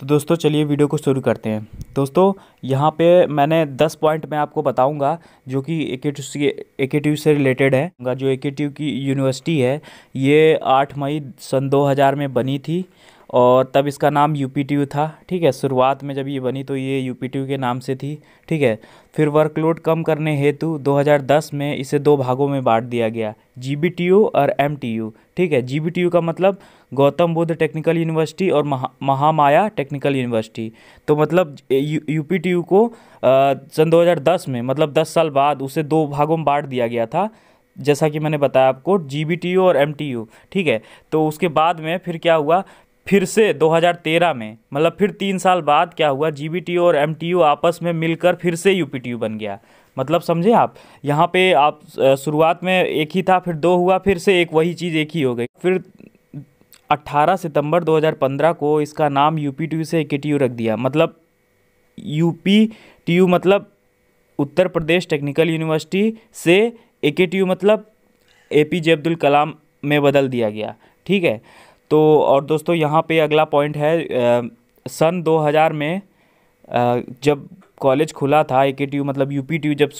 तो दोस्तों चलिए वीडियो को शुरू करते हैं दोस्तों यहाँ पे मैंने 10 पॉइंट मैं आपको बताऊंगा जो कि ए के से रिलेटेड है जो ए की यूनिवर्सिटी है ये 8 मई सन 2000 में बनी थी और तब इसका नाम यू था ठीक है शुरुआत में जब ये बनी तो ये यू के नाम से थी ठीक है फिर वर्कलोड कम करने हेतु 2010 में इसे दो भागों में बांट दिया गया जी और एम ठीक है जी का मतलब गौतम बुद्ध टेक्निकल यूनिवर्सिटी और महा, महामाया टेक्निकल यूनिवर्सिटी तो मतलब यू पी टी यू को सन दस में मतलब 10 साल बाद उसे दो भागों में बांट दिया गया था जैसा कि मैंने बताया आपको जी और एम ठीक है तो उसके बाद में फिर क्या हुआ फिर से 2013 में मतलब फिर तीन साल बाद क्या हुआ जी और एम आपस में मिलकर फिर से यू बन गया मतलब समझे आप यहाँ पे आप शुरुआत में एक ही था फिर दो हुआ फिर से एक वही चीज़ एक ही हो गई फिर 18 सितंबर 2015 को इसका नाम यू से के रख दिया मतलब यू पी मतलब उत्तर प्रदेश टेक्निकल यूनिवर्सिटी से ए मतलब ए पी जे अब्दुल कलाम में बदल दिया गया ठीक है तो और दोस्तों यहाँ पे अगला पॉइंट है आ, सन 2000 में आ, जब कॉलेज खुला था ए के टी यू मतलब यू पी टी यू जब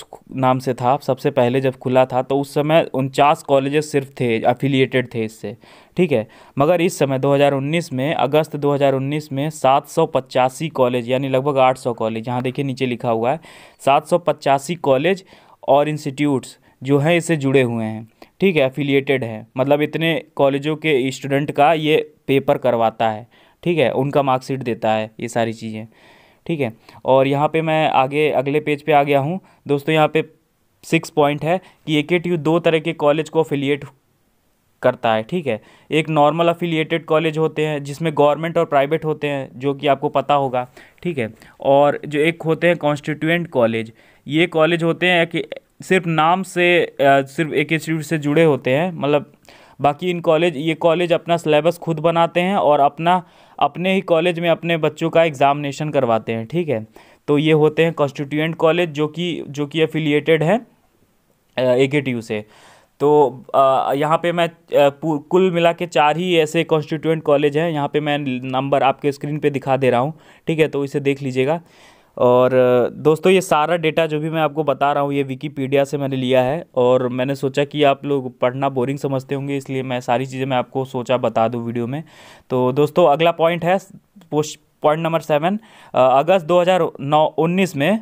नाम से था सबसे पहले जब खुला था तो उस समय उनचास कॉलेजेस सिर्फ थे अफिलिएटेड थे इससे ठीक है मगर इस समय 2019 में अगस्त 2019 में सात सौ पचासी कॉलेज यानी लगभग आठ सौ कॉलेज यहाँ देखिए नीचे लिखा हुआ है सात सौ पचासी कॉलेज और इंस्टीट्यूट्स जो हैं इससे जुड़े हुए हैं ठीक है एफिलिएटेड हैं मतलब इतने कॉलेजों के स्टूडेंट का ये पेपर करवाता है ठीक है उनका मार्कशीट देता है ये सारी चीज़ें ठीक है और यहाँ पे मैं आगे अगले पेज पे आ गया हूँ दोस्तों यहाँ पे सिक्स पॉइंट है कि ए के टी दो तरह के कॉलेज को अफिलिएट करता है ठीक है एक नॉर्मल अफिलिएटेड कॉलेज होते हैं जिसमें गवर्नमेंट और प्राइवेट होते हैं जो कि आपको पता होगा ठीक है और जो एक होते हैं कॉन्स्टिट्यूएंट कॉलेज ये कॉलेज होते हैं कि सिर्फ नाम से सिर्फ एक इंस्टीट्यूट से जुड़े होते हैं मतलब बाकी इन कॉलेज ये कॉलेज अपना सिलेबस खुद बनाते हैं और अपना अपने ही कॉलेज में अपने बच्चों का एग्ज़ामिनेशन करवाते हैं ठीक है तो ये होते हैं कॉन्स्टिट्यूएंट कॉलेज जो कि जो कि एफिलिएटेड है ए के टी यू से तो यहाँ पे मैं कुल मिला के चार ही ऐसे कॉन्स्टिट्यूएंट कॉलेज हैं यहाँ पे मैं नंबर आपके स्क्रीन पे दिखा दे रहा हूँ ठीक है तो इसे देख लीजिएगा और दोस्तों ये सारा डेटा जो भी मैं आपको बता रहा हूँ ये विकीपीडिया से मैंने लिया है और मैंने सोचा कि आप लोग पढ़ना बोरिंग समझते होंगे इसलिए मैं सारी चीज़ें मैं आपको सोचा बता दूँ वीडियो में तो दोस्तों अगला पॉइंट है पॉइंट नंबर सेवन अगस्त दो हज़ार में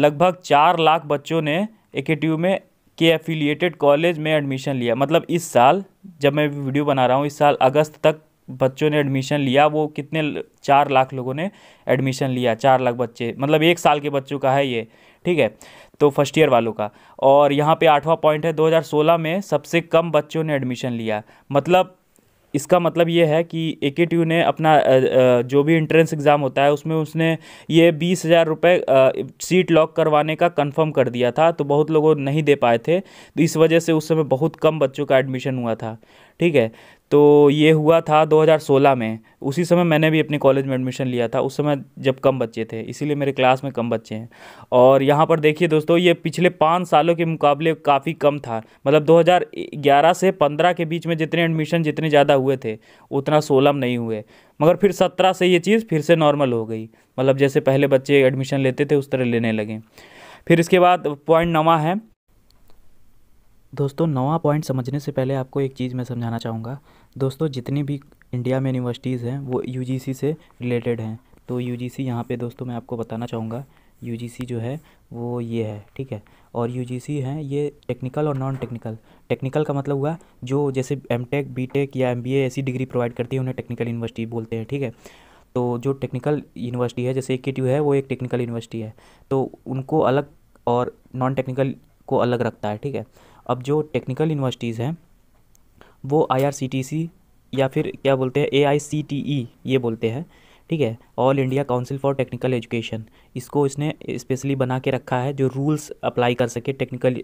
लगभग चार लाख बच्चों ने एक में के एफिलिएटेड कॉलेज में एडमिशन लिया मतलब इस साल जब मैं वीडियो बना रहा हूँ इस साल अगस्त तक बच्चों ने एडमिशन लिया वो कितने चार लाख लोगों ने एडमिशन लिया चार लाख बच्चे मतलब एक साल के बच्चों का है ये ठीक है तो फर्स्ट ईयर वालों का और यहाँ पे आठवां पॉइंट है 2016 में सबसे कम बच्चों ने एडमिशन लिया मतलब इसका मतलब ये है कि ए के टी यू ने अपना जो भी इंट्रेंस एग्ज़ाम होता है उसमें उसने ये बीस हज़ार रुपये सीट लॉक करवाने का कंफर्म कर दिया था तो बहुत लोगों नहीं दे पाए थे तो इस वजह से उस समय बहुत कम बच्चों का एडमिशन हुआ था ठीक है तो ये हुआ था 2016 में उसी समय मैंने भी अपने कॉलेज में एडमिशन लिया था उस समय जब कम बच्चे थे इसीलिए मेरे क्लास में कम बच्चे हैं और यहाँ पर देखिए दोस्तों ये पिछले पाँच सालों के मुकाबले काफ़ी कम था मतलब 2011 से 15 के बीच में जितने एडमिशन जितने ज़्यादा हुए थे उतना सोलह में नहीं हुए मगर फिर सत्रह से ये चीज़ फिर से नॉर्मल हो गई मतलब जैसे पहले बच्चे एडमिशन लेते थे उस तरह लेने लगे फिर इसके बाद पॉइंट नवा है दोस्तों नवा पॉइंट समझने से पहले आपको एक चीज़ मैं समझाना चाहूँगा दोस्तों जितनी भी इंडिया में यूनिवर्सिटीज़ हैं वो यू से रिलेटेड हैं तो यू जी यहाँ पे दोस्तों मैं आपको बताना चाहूँगा यू जो है वो ये है ठीक है और यू हैं ये टेक्निकल और नॉन टेक्निकल टेक्निकल का मतलब हुआ जो जैसे एम टेक बी टेक या एम बी ए ऐसी डिग्री प्रोवाइड करती है उन्हें टेक्निकल यूनिवर्सिटी बोलते हैं ठीक है तो जो टेक्निकल यूनिवर्सिटी है जैसे के है वो एक टेक्निकल यूनिवर्सिटी है तो उनको अलग और नॉन टेक्निकल को अलग रखता है ठीक है अब जो टेक्निकल यूनिवर्सिटीज़ हैं वो आई या फिर क्या बोलते हैं ए आई सी टी ई ये बोलते हैं ठीक है All India Council for Technical Education इसको इसने स्पेशली बना के रखा है जो रूल्स अप्लाई कर सके टेक्निकल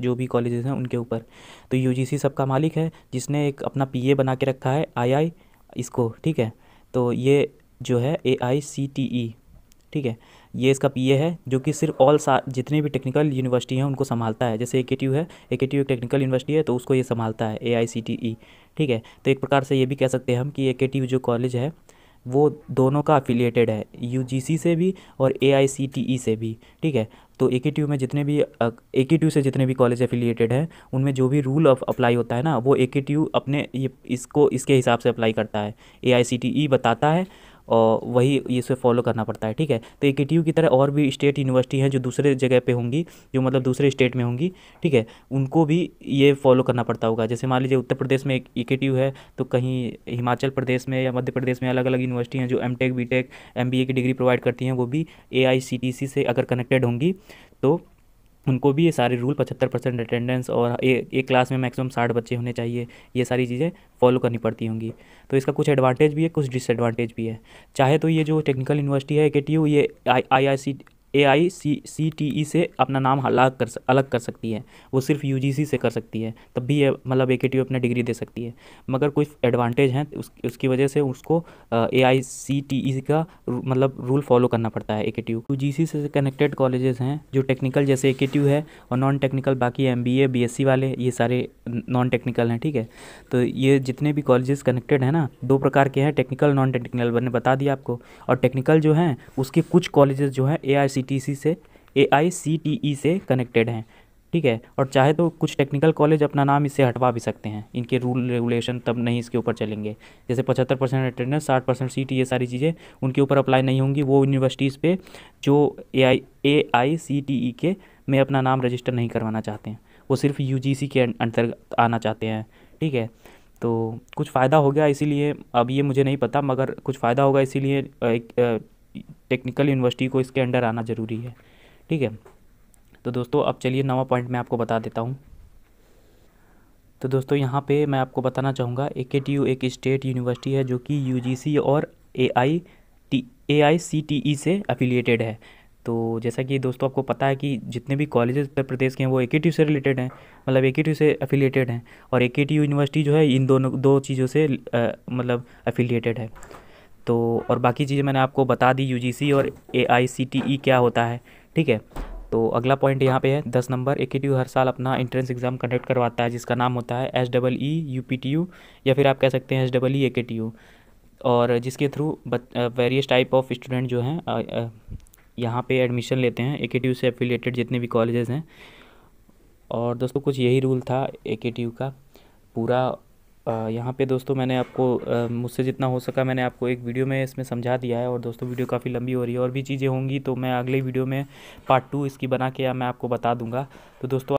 जो भी कॉलेजेस हैं उनके ऊपर तो यूजीसी सबका मालिक है जिसने एक अपना पीए बना के रखा है आईआई इसको ठीक है तो ये जो है ए आई सी टी ई ठीक है ये इसका पीए है जो कि सिर्फ ऑल जितने भी टेक्निकल यूनिवर्सिटी हैं उनको संभालता है जैसे ए है ए एक टेक्निकल यूनिवर्सिटी है तो उसको ये संभालता है ए e, ठीक है तो एक प्रकार से ये भी कह सकते हैं हम कि ए के जो कॉलेज है वो दोनों का अफिलिएटेड है यू से भी और ए e से भी ठीक है तो ए में जितने भी ए से जितने भी कॉलेज एफिलिएटेड हैं उनमें जो भी रूल ऑफ अप्लाई होता है ना वो ए अपने ये इसको इसके हिसाब से अप्लाई करता है ए e बताता है और वही इसे फॉलो करना पड़ता है ठीक है तो एक की तरह और भी स्टेट यूनिवर्सिटी हैं जो दूसरे जगह पे होंगी जो मतलब दूसरे स्टेट में होंगी ठीक है उनको भी ये फॉलो करना पड़ता होगा जैसे मान लीजिए उत्तर प्रदेश में एक ई है तो कहीं हिमाचल प्रदेश में या मध्य प्रदेश में अलग अलग यूनिवर्सिटी हैं जो M tech B tech M B A की डिग्री प्रोवाइड करती हैं वो भी ए आई सी टी सी से अगर कनेक्टेड होंगी तो उनको भी ये सारे रूल पचहत्तर परसेंट अटेंडेंस और एक क्लास में मैक्सिमम साठ बच्चे होने चाहिए ये सारी चीज़ें फॉलो करनी पड़ती होंगी तो इसका कुछ एडवांटेज भी है कुछ डिसएडवांटेज भी है चाहे तो ये जो टेक्निकल यूनिवर्सिटी है के ये आई आई सी ए आई सी सी टी ई से अपना नाम अलग कर अलग कर सकती है वो सिर्फ यू जी सी से कर सकती है तब भी मतलब ए के टी अपना डिग्री दे सकती है मगर कुछ एडवांटेज हैं उस, उसकी वजह से उसको ए आई सी टी ई का मतलब रूल फॉलो करना पड़ता है ए के टी यू जी सी से कनेक्टेड कॉलेजेस हैं जो टेक्निकल जैसे ए के टी है और नॉन टेक्निकल बाकी M B A B S C वाले ये सारे नॉन टेक्निकल हैं ठीक है तो ये जितने भी कॉलेजेस कनेक्टेड हैं ना दो प्रकार के हैं टेक्निकल नॉन टेक्निकल मैंने बता दिया आपको और टेक्निकल जो हैं उसके कुछ कॉलेजेस जो हैं ए आई सी टी से ए e से कनेक्टेड हैं ठीक है और चाहे तो कुछ टेक्निकल कॉलेज अपना नाम इससे हटवा भी सकते हैं इनके रूल रेगुलेशन तब नहीं इसके ऊपर चलेंगे जैसे पचहत्तर परसेंट अटेंडेंस साठ परसेंट सीट ये सारी चीज़ें उनके ऊपर अप्लाई नहीं होंगी वो यूनिवर्सिटीज़ पे जो ए आई ए आई सी टी ई के में अपना नाम रजिस्टर नहीं करवाना चाहते हैं वो सिर्फ यू जी सी के अंतर्गत आना चाहते हैं ठीक है तो कुछ फ़ायदा हो गया इसीलिए अब ये मुझे नहीं पता मगर कुछ फ़ायदा होगा इसीलिए टेक्निकल यूनिवर्सिटी को इसके अंडर आना ज़रूरी है ठीक है तो दोस्तों अब चलिए नवा पॉइंट मैं आपको बता देता हूँ तो दोस्तों यहाँ पे मैं आपको बताना चाहूँगा ए के टी यू एक स्टेट यूनिवर्सिटी है जो कि यू जी सी और ए I T A I C T E से अफिलिएटेड है तो जैसा कि दोस्तों आपको पता है कि जितने भी कॉलेजेस उत्तर प्रदेश के हैं वो ए के टी यू से रिलेटेड हैं मतलब ए के टी से अफिलिएटेड हैं और ए के टी यू यूनिवर्सिटी जो है इन दोनों दो चीज़ों से मतलब अफिलिएटेड है तो और बाकी चीज़ें मैंने आपको बता दी यूजीसी और एआईसीटीई e क्या होता है ठीक है तो अगला पॉइंट यहाँ पे है दस नंबर ए हर साल अपना एंट्रेंस एग्ज़ाम कंडक्ट करवाता है जिसका नाम होता है S double E U P T U या फिर आप कह सकते हैं एस डबल ई ए के टी यू और जिसके through various type of student जो हैं यहाँ पे एडमिशन लेते हैं ए के टी यू से एफिलेटेड जितने भी कॉलेजेस हैं और दोस्तों कुछ यही रूल था ए के टी यू का पूरा यहाँ पे दोस्तों मैंने आपको मुझसे जितना हो सका मैंने आपको एक वीडियो में इसमें समझा दिया है और दोस्तों वीडियो काफ़ी लंबी हो रही है और भी चीज़ें होंगी तो मैं अगले वीडियो में पार्ट टू इसकी बना के मैं आपको बता दूंगा तो दोस्तों